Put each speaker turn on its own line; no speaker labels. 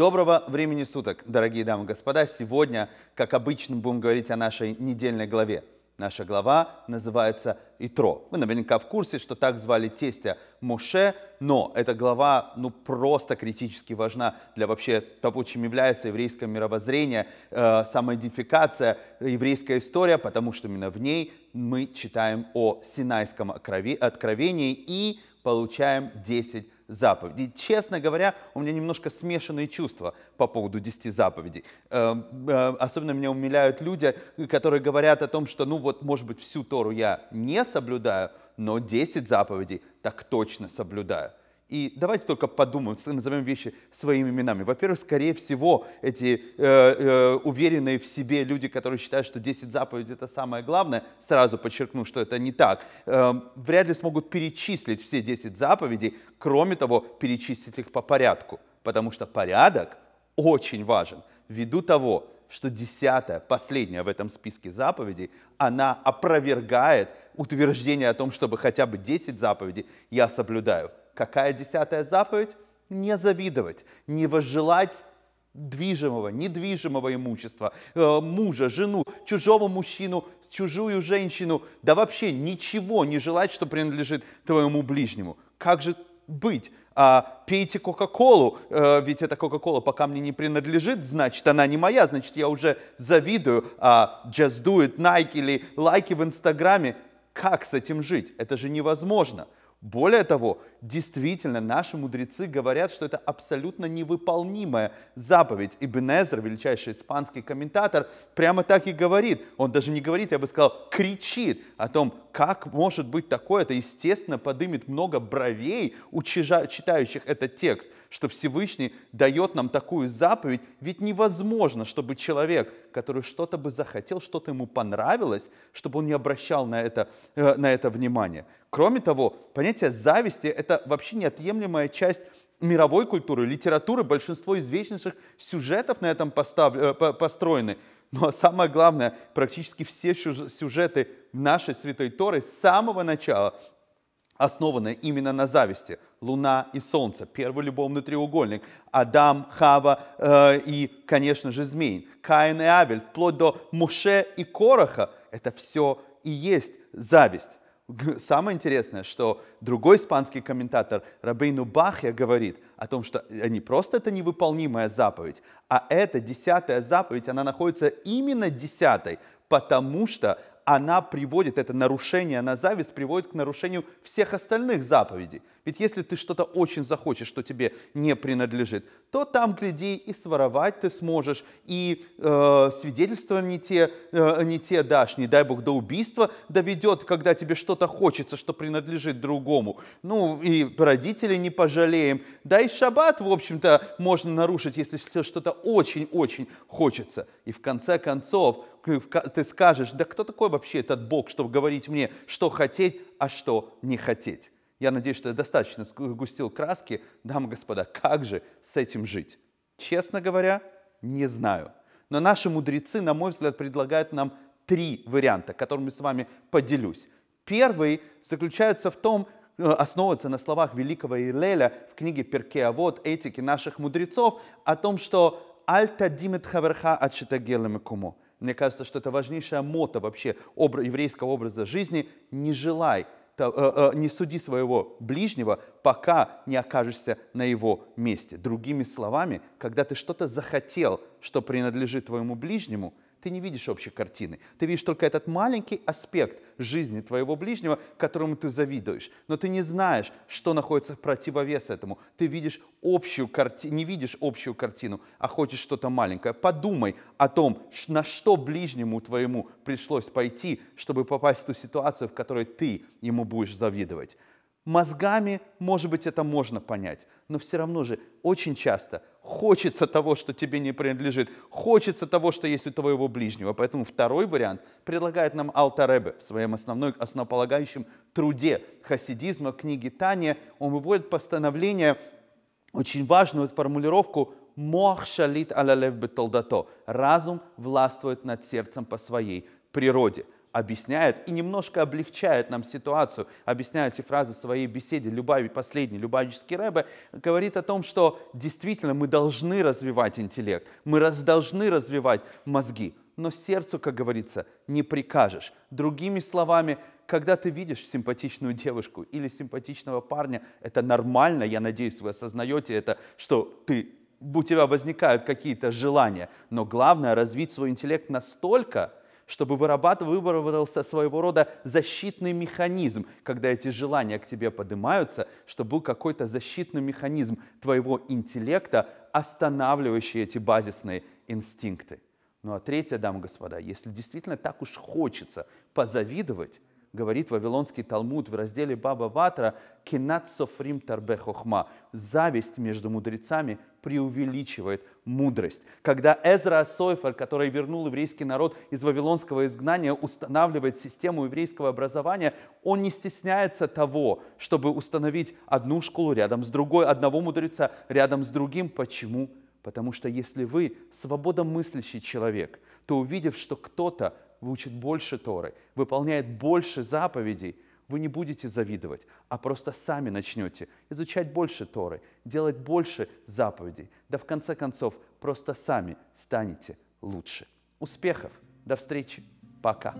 Доброго времени суток, дорогие дамы и господа. Сегодня, как обычно, будем говорить о нашей недельной главе. Наша глава называется «Итро». Вы наверняка в курсе, что так звали тестя Моше, но эта глава ну, просто критически важна для вообще того, чем является еврейское мировоззрение, э, самоидентификация, еврейская история, потому что именно в ней мы читаем о Синайском откровении и получаем 10 заповедей. И, честно говоря, у меня немножко смешанные чувства по поводу 10 заповедей. Эм, э, особенно меня умиляют люди, которые говорят о том, что, ну вот, может быть, всю Тору я не соблюдаю, но 10 заповедей так точно соблюдаю. И давайте только подумаем, назовем вещи своими именами. Во-первых, скорее всего, эти э, э, уверенные в себе люди, которые считают, что 10 заповедей это самое главное, сразу подчеркну, что это не так, э, вряд ли смогут перечислить все 10 заповедей, кроме того, перечислить их по порядку, потому что порядок очень важен ввиду того, что десятая, последняя в этом списке заповедей, она опровергает утверждение о том, чтобы хотя бы 10 заповедей я соблюдаю. Какая десятая заповедь? Не завидовать, не возжелать движимого, недвижимого имущества, э, мужа, жену, чужого мужчину, чужую женщину, да вообще ничего не желать, что принадлежит твоему ближнему. Как же быть? А, пейте Кока-Колу, э, ведь эта Кока-Кола пока мне не принадлежит, значит, она не моя, значит, я уже завидую. А, just do it, Nike или лайки в Инстаграме. Как с этим жить? Это же невозможно. Более того, действительно, наши мудрецы говорят, что это абсолютно невыполнимая заповедь. Ибн Эзер, величайший испанский комментатор, прямо так и говорит. Он даже не говорит, я бы сказал, кричит о том, как может быть такое. Это, естественно, подымет много бровей у читающих этот текст, что Всевышний дает нам такую заповедь. Ведь невозможно, чтобы человек, который что-то бы захотел, что-то ему понравилось, чтобы он не обращал на это, э, на это внимание. Кроме того, понятие зависти – это вообще неотъемлемая часть мировой культуры, литературы, большинство известнейших сюжетов на этом постав... Э, построены. Но ну, а самое главное, практически все сюжеты нашей Святой Торы с самого начала основаны именно на зависти. Луна и Солнце, первый любовный треугольник, Адам, Хава э, и, конечно же, змей, Каин и Авель, вплоть до Муше и Короха. Это все и есть зависть. Самое интересное, что другой испанский комментатор Рабейну Бахья говорит о том, что не просто это невыполнимая заповедь, а эта десятая заповедь, она находится именно десятой, потому что она приводит, это нарушение на зависть приводит к нарушению всех остальных заповедей. Ведь если ты что-то очень захочешь, что тебе не принадлежит, то там, гляди, и своровать ты сможешь, и э, свидетельства не те, э, не те дашь, не дай бог до убийства доведет, когда тебе что-то хочется, что принадлежит другому. Ну, и родителей не пожалеем. Да и шаббат, в общем-то, можно нарушить, если что-то очень-очень хочется. И в конце концов, ты скажешь, да кто такой вообще этот Бог, чтобы говорить мне, что хотеть, а что не хотеть. Я надеюсь, что я достаточно сгустил краски. Дамы и господа, как же с этим жить? Честно говоря, не знаю. Но наши мудрецы, на мой взгляд, предлагают нам три варианта, которыми с вами поделюсь. Первый заключается в том, э, основывается на словах великого Илеля в книге «Перкеавод. Этики наших мудрецов» о том, что «Альта димет хаверха отшитагелем куму». Мне кажется, что это важнейшая мота вообще еврейского образа жизни «Не желай Э, э, не суди своего ближнего, пока не окажешься на его месте. Другими словами, когда ты что-то захотел, что принадлежит твоему ближнему – ты не видишь общей картины. Ты видишь только этот маленький аспект жизни твоего ближнего, которому ты завидуешь. Но ты не знаешь, что находится в противовес этому. Ты видишь общую карти... не видишь общую картину, а хочешь что-то маленькое. Подумай о том, на что ближнему твоему пришлось пойти, чтобы попасть в ту ситуацию, в которой ты ему будешь завидовать. Мозгами, может быть, это можно понять, но все равно же очень часто хочется того, что тебе не принадлежит, хочется того, что есть у твоего ближнего. Поэтому второй вариант предлагает нам Алтаребе в своем основной, основополагающем труде хасидизма, книги Тания. Он выводит постановление, очень важную формулировку «Мох шалит аля лев бетолдато» – «разум властвует над сердцем по своей природе» объясняет и немножко облегчает нам ситуацию, объясняя эти фразы в своей беседе Любави последний, Любавический Рэбе, говорит о том, что действительно мы должны развивать интеллект, мы раз, должны развивать мозги, но сердцу, как говорится, не прикажешь. Другими словами, когда ты видишь симпатичную девушку или симпатичного парня, это нормально, я надеюсь, вы осознаете это, что ты у тебя возникают какие-то желания, но главное развить свой интеллект настолько, чтобы вырабатывался своего рода защитный механизм, когда эти желания к тебе поднимаются, чтобы был какой-то защитный механизм твоего интеллекта, останавливающий эти базисные инстинкты. Ну а третье, дамы и господа, если действительно так уж хочется позавидовать, говорит Вавилонский Талмуд в разделе Баба Ватра «Кенат софрим тарбе хохма» – зависть между мудрецами преувеличивает мудрость. Когда Эзра Сойфер, который вернул еврейский народ из вавилонского изгнания, устанавливает систему еврейского образования, он не стесняется того, чтобы установить одну школу рядом с другой, одного мудреца рядом с другим. Почему? Потому что если вы свободомыслящий человек, то увидев, что кто-то выучит больше Торы, выполняет больше заповедей, вы не будете завидовать, а просто сами начнете изучать больше Торы, делать больше заповедей. Да в конце концов, просто сами станете лучше. Успехов! До встречи! Пока!